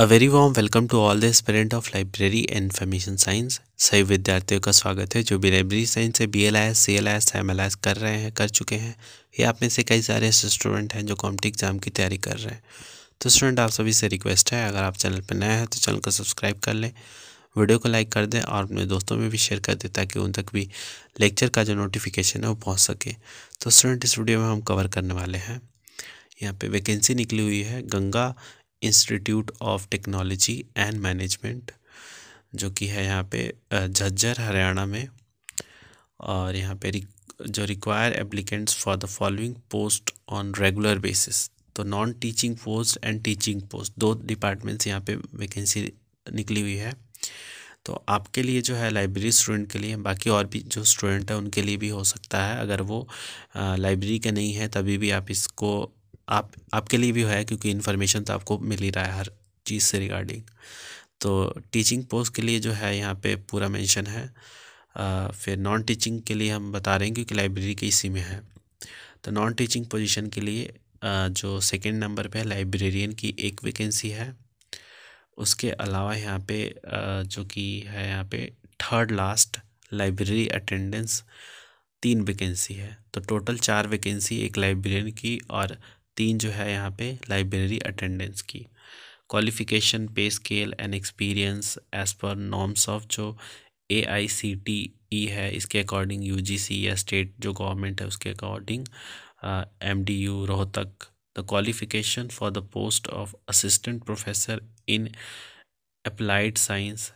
a very warm welcome to all the aspirants of library and information science सभी विद्यार्थियों का स्वागत है जो भी लाइब्रेरी साइंस से B L I S C L I S M L I S कर रहे हैं कर चुके हैं या आप में से कई सारे ऐसे स्टूडेंट हैं जो कॉम्पिटिव एग्जाम की तैयारी कर रहे हैं तो स्टूडेंट आप सभी से रिक्वेस्ट है अगर आप चैनल पर नया है तो चैनल को सब्सक्राइब कर लें वीडियो को लाइक कर दें और अपने दोस्तों में भी शेयर कर दें ताकि उन तक भी लेक्चर का जो नोटिफिकेशन है वो पहुँच सके तो स्टूडेंट इस वीडियो में हम कवर करने वाले हैं यहाँ पे वैकेंसी निकली हुई है Ganga institute of technology and management जो कि है यहाँ पे झज्जर हरियाणा में और यहाँ पे जो require applicants for the following post on regular basis तो non teaching post and teaching post दो डिपार्टमेंट्स यहाँ पे वैकेंसी निकली हुई है तो आपके लिए जो है लाइब्रेरी स्टूडेंट के लिए बाकी और भी जो स्टूडेंट हैं उनके लिए भी हो सकता है अगर वो लाइब्रेरी के नहीं है तभी भी आप इसको आप आपके लिए भी है क्योंकि इन्फॉर्मेशन तो आपको मिल ही रहा है हर चीज़ से रिगार्डिंग तो टीचिंग पोस्ट के लिए जो है यहाँ पे पूरा मेंशन है आ, फिर नॉन टीचिंग के लिए हम बता रहे हैं क्योंकि लाइब्रेरी के इसी में है तो नॉन टीचिंग पोजीशन के लिए आ, जो सेकंड नंबर पे है लाइब्रेरियन की एक वैकेंसी है उसके अलावा यहाँ पे आ, जो कि है यहाँ पे थर्ड लास्ट लाइब्रेरी अटेंडेंस तीन वैकेंसी है तो टोटल चार वैकेंसी एक लाइब्रेरियन की और तीन जो है यहाँ पे लाइब्रेरी अटेंडेंस की qualification pay scale and experience as per norms of जो A I C T E है इसके अकॉर्डिंग यू जी सी या स्टेट जो गवर्नमेंट है उसके according M D U Rohtak the qualification for the post of assistant professor in applied science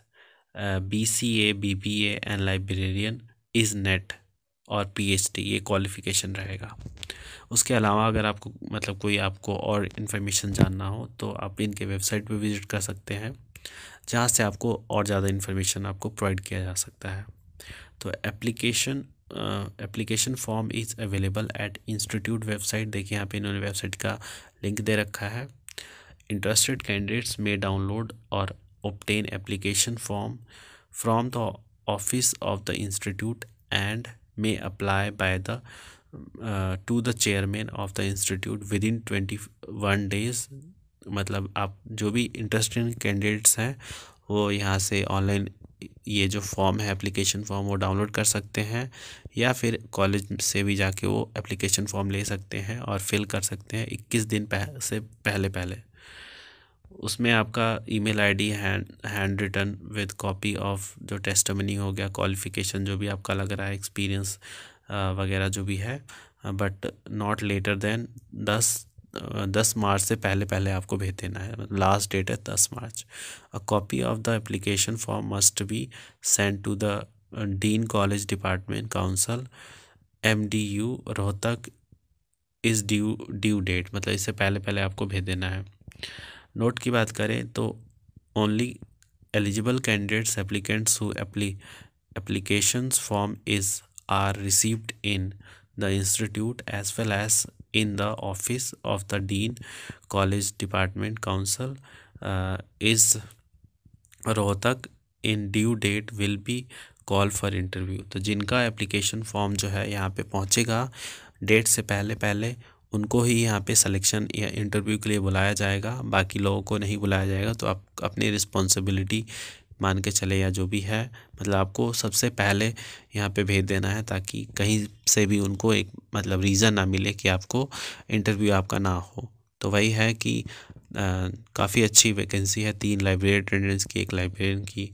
B C A B B A and librarian is NET और P H D ये qualification रहेगा उसके अलावा अगर आपको मतलब कोई आपको और इन्फॉर्मेशन जानना हो तो आप इनके वेबसाइट पर विज़िट कर सकते हैं जहाँ से आपको और ज़्यादा इन्फॉर्मेशन आपको प्रोवाइड किया जा सकता है तो application application form is available at institute website देखिए यहाँ पे इन्होंने वेबसाइट का लिंक दे रखा है इंटरेस्टेड कैंडिडेट्स में डाउनलोड और obtain application form from the office of the institute and may apply by the to the chairman of the institute within twenty one days मतलब आप जो भी interesting candidates हैं वो यहाँ से online ये जो फॉर्म है एप्लीकेशन फॉर्म वो डाउनलोड कर सकते हैं या फिर कॉलेज से भी जाके वो एप्लीकेशन फॉर्म ले सकते हैं और फिल कर सकते हैं इक्कीस दिन पह, से पहले पहले उसमें आपका email ID hand hand return with copy of जो टेस्टमनी हो गया क्वालिफिकेशन जो भी आपका लग रहा है एक्सपीरियंस वगैरह जो भी है बट नॉट लेटर देन दस दस मार्च से पहले पहले आपको भेज देना है लास्ट मतलब डेट है दस मार्च a copy of the application form must be send to the dean college department council M D U Rohtak is due due date मतलब इससे पहले पहले आपको भेज देना है नोट की बात करें तो only eligible candidates applicants who apply applications form is are received in the institute as well as in the office of the dean college department council uh, is Rohtak in due date will be call for interview तो जिनका application form जो है यहाँ पे पहुँचेगा date से पहले पहले उनको ही यहाँ पे सिलेक्शन या इंटरव्यू के लिए बुलाया जाएगा बाकी लोगों को नहीं बुलाया जाएगा तो आप अपनी रिस्पॉन्सिबिलिटी मान के चले या जो भी है मतलब आपको सबसे पहले यहाँ पे भेज देना है ताकि कहीं से भी उनको एक मतलब रीज़न ना मिले कि आपको इंटरव्यू आपका ना हो तो वही है कि काफ़ी अच्छी वैकेंसी है तीन लाइब्रेरी अटेंडेंस की एक लाइब्रेरियन की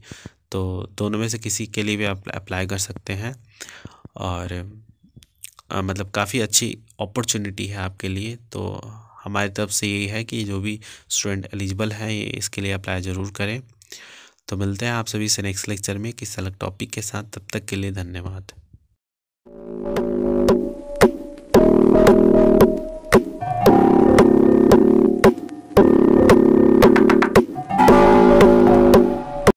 तो दोनों में से किसी के लिए भी आप अप्लाई कर सकते हैं और आ, मतलब काफ़ी अच्छी अपॉर्चुनिटी है आपके लिए तो हमारी तरफ से यही है कि जो भी स्टूडेंट एलिजिबल हैं इसके लिए अप्लाई ज़रूर करें तो मिलते हैं आप सभी से नेक्स्ट लेक्चर में किसी अलग टॉपिक के साथ तब तक के लिए धन्यवाद